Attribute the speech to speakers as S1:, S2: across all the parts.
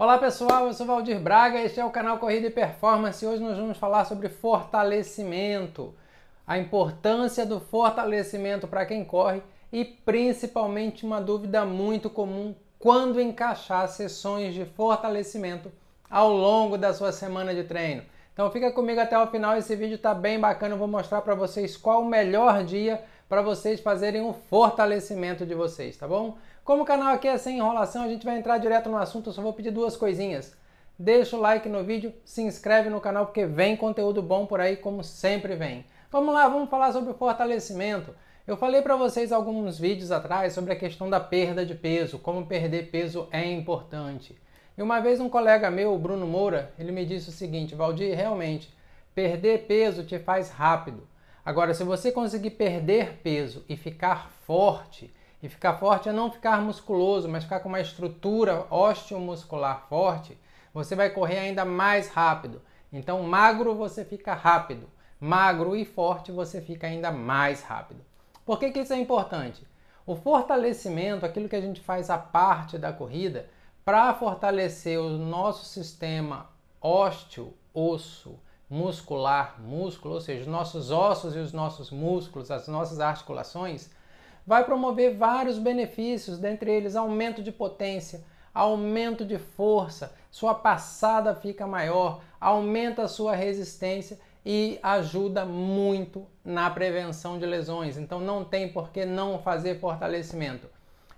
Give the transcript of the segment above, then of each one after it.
S1: Olá pessoal, eu sou Valdir Braga, este é o canal Corrida e Performance e hoje nós vamos falar sobre fortalecimento, a importância do fortalecimento para quem corre e principalmente uma dúvida muito comum quando encaixar sessões de fortalecimento ao longo da sua semana de treino. Então fica comigo até o final, esse vídeo está bem bacana, eu vou mostrar para vocês qual o melhor dia para vocês fazerem o um fortalecimento de vocês, tá bom? Como o canal aqui é sem enrolação, a gente vai entrar direto no assunto, eu só vou pedir duas coisinhas. Deixa o like no vídeo, se inscreve no canal porque vem conteúdo bom por aí como sempre vem. Vamos lá, vamos falar sobre fortalecimento. Eu falei para vocês alguns vídeos atrás sobre a questão da perda de peso, como perder peso é importante. E uma vez um colega meu, o Bruno Moura, ele me disse o seguinte: Valdir, realmente, perder peso te faz rápido. Agora, se você conseguir perder peso e ficar forte, e ficar forte é não ficar musculoso, mas ficar com uma estrutura osteomuscular forte, você vai correr ainda mais rápido. Então, magro você fica rápido, magro e forte você fica ainda mais rápido. Por que, que isso é importante? O fortalecimento, aquilo que a gente faz a parte da corrida, para fortalecer o nosso sistema ósseo, osso, muscular, músculo, ou seja, os nossos ossos e os nossos músculos, as nossas articulações, vai promover vários benefícios, dentre eles aumento de potência, aumento de força, sua passada fica maior, aumenta a sua resistência e ajuda muito na prevenção de lesões. Então não tem por que não fazer fortalecimento.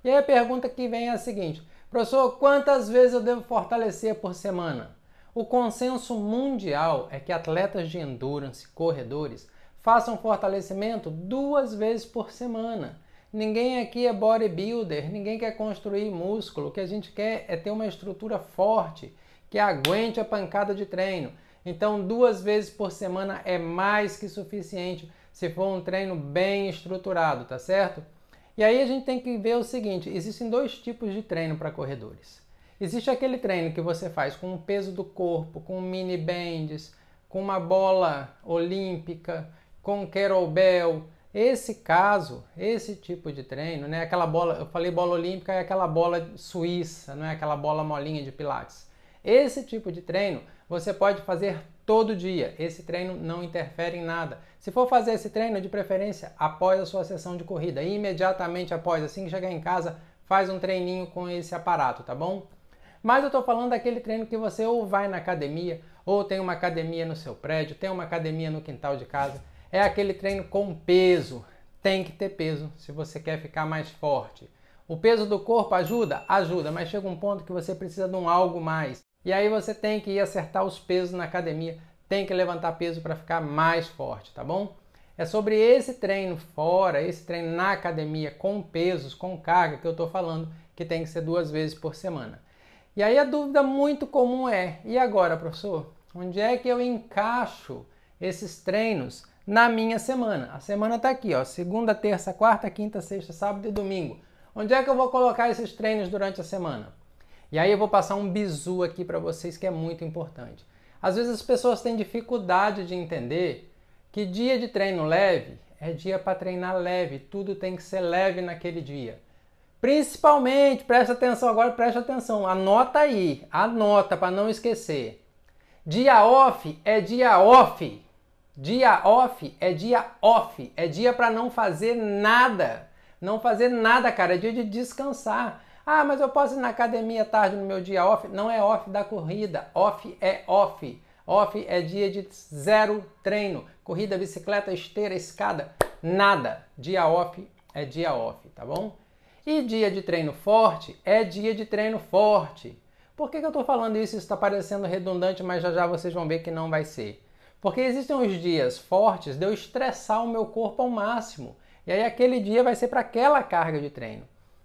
S1: E aí a pergunta que vem é a seguinte: professor, quantas vezes eu devo fortalecer por semana? O consenso mundial é que atletas de endurance, corredores, façam fortalecimento duas vezes por semana. Ninguém aqui é bodybuilder, ninguém quer construir músculo. O que a gente quer é ter uma estrutura forte que aguente a pancada de treino. Então, duas vezes por semana é mais que suficiente se for um treino bem estruturado, tá certo? E aí a gente tem que ver o seguinte: existem dois tipos de treino para corredores. Existe aquele treino que você faz com o peso do corpo, com mini bands, com uma bola olímpica, com kettlebell, esse caso, esse tipo de treino, né? Aquela bola, eu falei bola olímpica, é aquela bola suíça, não é aquela bola molinha de pilates. Esse tipo de treino você pode fazer todo dia. Esse treino não interfere em nada. Se for fazer esse treino, de preferência após a sua sessão de corrida, imediatamente após, assim que chegar em casa, faz um treininho com esse aparato, tá bom? Mas eu estou falando daquele treino que você ou vai na academia, ou tem uma academia no seu prédio, tem uma academia no quintal de casa é aquele treino com peso. Tem que ter peso se você quer ficar mais forte. O peso do corpo ajuda? Ajuda, mas chega um ponto que você precisa de um algo mais. E aí você tem que ir acertar os pesos na academia, tem que levantar peso para ficar mais forte, tá bom? É sobre esse treino fora, esse treino na academia com pesos, com carga que eu estou falando, que tem que ser duas vezes por semana. E aí a dúvida muito comum é: e agora, professor? Onde é que eu encaixo esses treinos na minha semana. A semana está aqui, ó, segunda, terça, quarta, quinta, sexta, sábado e domingo. Onde é que eu vou colocar esses treinos durante a semana? E aí eu vou passar um bizu aqui para vocês que é muito importante. Às vezes as pessoas têm dificuldade de entender que dia de treino leve é dia para treinar leve, tudo tem que ser leve naquele dia. Principalmente, presta atenção agora, presta atenção, anota aí, anota para não esquecer. Dia off é dia off. Dia off é dia off, é dia para não fazer nada. Não fazer nada, cara, é dia de descansar. Ah, mas eu posso ir na academia tarde no meu dia off? Não é off da corrida, off é off. Off é dia de zero treino. Corrida, bicicleta, esteira, escada, nada. Dia off é dia off, tá bom? E dia de treino forte é dia de treino forte. Por que, que eu estou falando isso? Isso está parecendo redundante, mas já já vocês vão ver que não vai ser. Porque existem uns dias fortes de eu estressar o meu corpo ao máximo. E aí aquele dia vai ser para aquela carga de treino.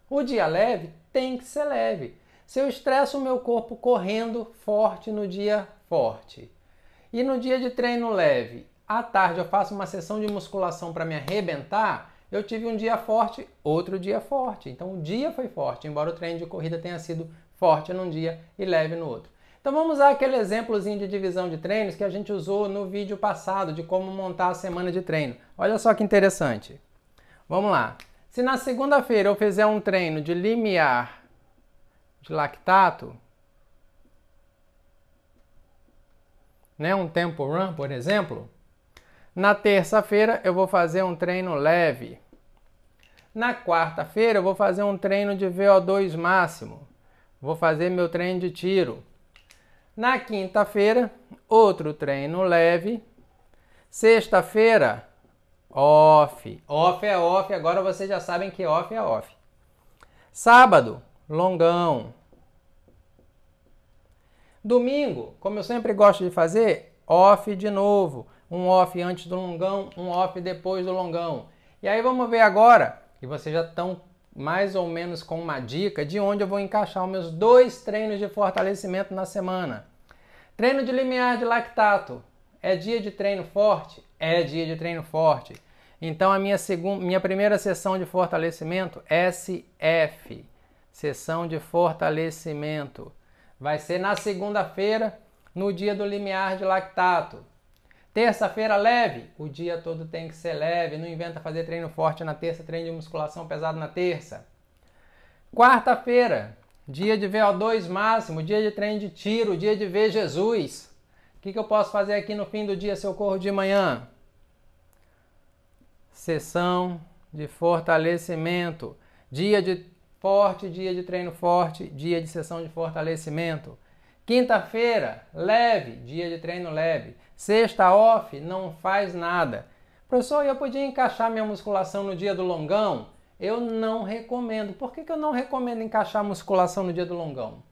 S1: O dia leve tem que ser leve. Se eu estresso o meu corpo correndo forte no dia forte. E no dia de treino leve, à tarde eu faço uma sessão de musculação para me arrebentar, eu tive um dia forte, outro dia forte. Então o dia foi forte, embora o treino de corrida tenha sido forte num dia e leve no outro. Então vamos usar aquele exemplozinho de divisão de treinos que a gente usou no vídeo passado de como montar a semana de treino. Olha só que interessante. Vamos lá. Se na segunda-feira eu fizer um treino de limiar de lactato, né, um tempo run, por exemplo, na terça-feira eu vou fazer um treino leve. Na quarta-feira eu vou fazer um treino de VO2 máximo. Vou fazer meu treino de tiro. Na quinta-feira, outro treino leve. Sexta-feira, off. Off é off, agora vocês já sabem que off é off. Sábado, longão. Domingo, como eu sempre gosto de fazer, off de novo. Um off antes do longão, um off depois do longão. E aí vamos ver agora, que vocês já estão mais ou menos com uma dica de onde eu vou encaixar os meus dois treinos de fortalecimento na semana. Treino de limiar de lactato. É dia de treino forte? É dia de treino forte. Então a minha, segunda, minha primeira sessão de fortalecimento, SF, sessão de fortalecimento, vai ser na segunda-feira, no dia do limiar de lactato. Terça-feira leve, o dia todo tem que ser leve, não inventa fazer treino forte na terça, treino de musculação pesado na terça. Quarta-feira, dia de VO2 máximo, dia de treino de tiro, dia de ver Jesus. O que, que eu posso fazer aqui no fim do dia se eu corro de manhã? Sessão de fortalecimento, dia de forte, dia de treino forte, dia de sessão de fortalecimento. Quinta-feira, leve, dia de treino leve. Sexta, off, não faz nada. Professor, eu podia encaixar minha musculação no dia do longão? Eu não recomendo. Por que, que eu não recomendo encaixar musculação no dia do longão?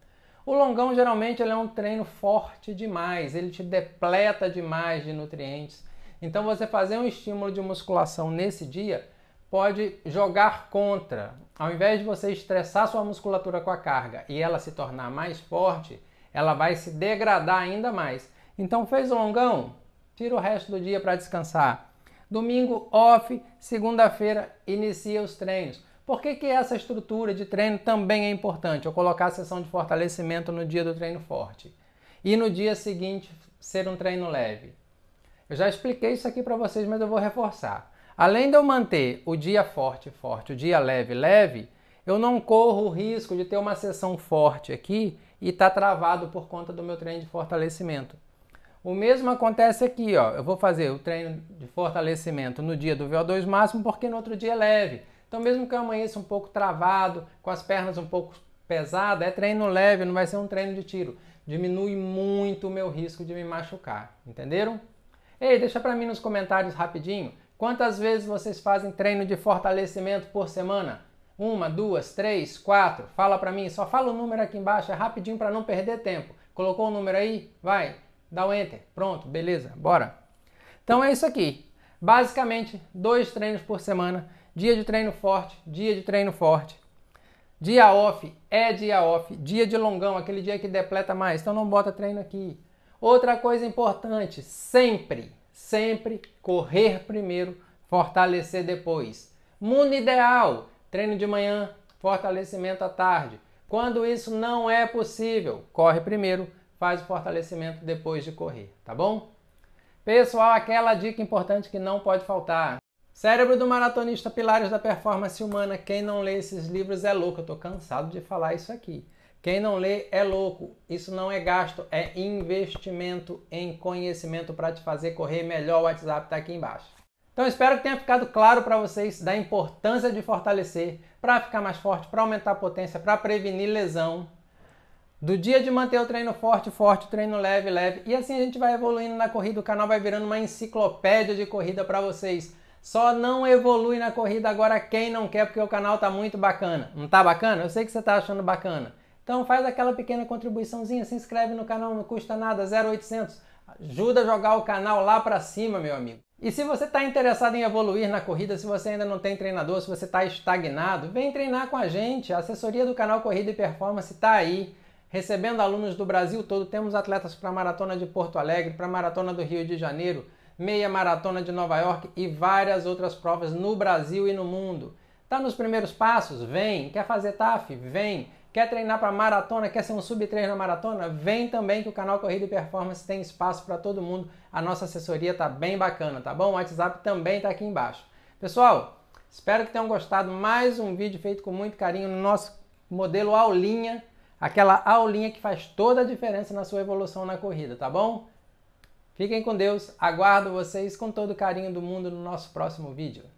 S1: O longão geralmente ele é um treino forte demais, ele te depleta demais de nutrientes. Então você fazer um estímulo de musculação nesse dia pode jogar contra. Ao invés de você estressar sua musculatura com a carga e ela se tornar mais forte, ela vai se degradar ainda mais. Então fez um longão, tira o resto do dia para descansar. Domingo off, segunda-feira inicia os treinos. Por que, que essa estrutura de treino também é importante? Eu colocar a sessão de fortalecimento no dia do treino forte e no dia seguinte ser um treino leve. Eu já expliquei isso aqui para vocês, mas eu vou reforçar. Além de eu manter o dia forte, forte, o dia leve, leve, eu não corro o risco de ter uma sessão forte aqui e está travado por conta do meu treino de fortalecimento. O mesmo acontece aqui, ó. Eu vou fazer o treino de fortalecimento no dia do VO2 máximo porque no outro dia é leve. Então, mesmo que eu amanheça um pouco travado, com as pernas um pouco pesadas, é treino leve, não vai ser um treino de tiro. Diminui muito o meu risco de me machucar, entenderam? Ei, deixa para mim nos comentários rapidinho. Quantas vezes vocês fazem treino de fortalecimento por semana? Uma, duas, três, quatro. Fala para mim, só fala o número aqui embaixo, é rapidinho para não perder tempo. Colocou o número aí? Vai, dá o um enter. Pronto, beleza, bora. Então é isso aqui. Basicamente, dois treinos por semana, dia de treino forte, dia de treino forte. Dia off é dia off, dia de longão, aquele dia que depleta mais, então não bota treino aqui. Outra coisa importante, sempre, sempre correr primeiro, fortalecer depois. Mundo ideal, treino de manhã, fortalecimento à tarde. Quando isso não é possível, corre primeiro, faz o fortalecimento depois de correr, tá bom? Pessoal, aquela dica importante que não pode faltar. Cérebro do Maratonista, Pilares da Performance Humana. Quem não lê esses livros é louco. Eu tô cansado de falar isso aqui. Quem não lê é louco. Isso não é gasto, é investimento em conhecimento para te fazer correr melhor. O WhatsApp tá aqui embaixo. Então espero que tenha ficado claro para vocês da importância de fortalecer para ficar mais forte, para aumentar a potência, para prevenir lesão. Do dia de manter o treino forte, forte, treino leve, leve. E assim a gente vai evoluindo na corrida, o canal vai virando uma enciclopédia de corrida para vocês. Só não evolui na corrida agora quem não quer, porque o canal tá muito bacana. Não tá bacana? Eu sei que você tá achando bacana. Então faz aquela pequena contribuiçãozinha, se inscreve no canal, não custa nada, 0800 Ajuda a jogar o canal lá para cima, meu amigo. E se você está interessado em evoluir na corrida, se você ainda não tem treinador, se você está estagnado, vem treinar com a gente. A assessoria do canal Corrida e Performance está aí, recebendo alunos do Brasil todo. Temos atletas para a Maratona de Porto Alegre, para a Maratona do Rio de Janeiro, Meia Maratona de Nova York e várias outras provas no Brasil e no mundo. Tá nos primeiros passos? Vem. Quer fazer TAF? Vem. Quer treinar para maratona? Quer ser um sub 3 na maratona? Vem também que o canal Corrida e Performance tem espaço para todo mundo. A nossa assessoria tá bem bacana, tá bom? O WhatsApp também tá aqui embaixo. Pessoal, espero que tenham gostado mais um vídeo feito com muito carinho no nosso modelo aulinha, aquela aulinha que faz toda a diferença na sua evolução na corrida, tá bom? Fiquem com Deus, aguardo vocês com todo o carinho do mundo no nosso próximo vídeo.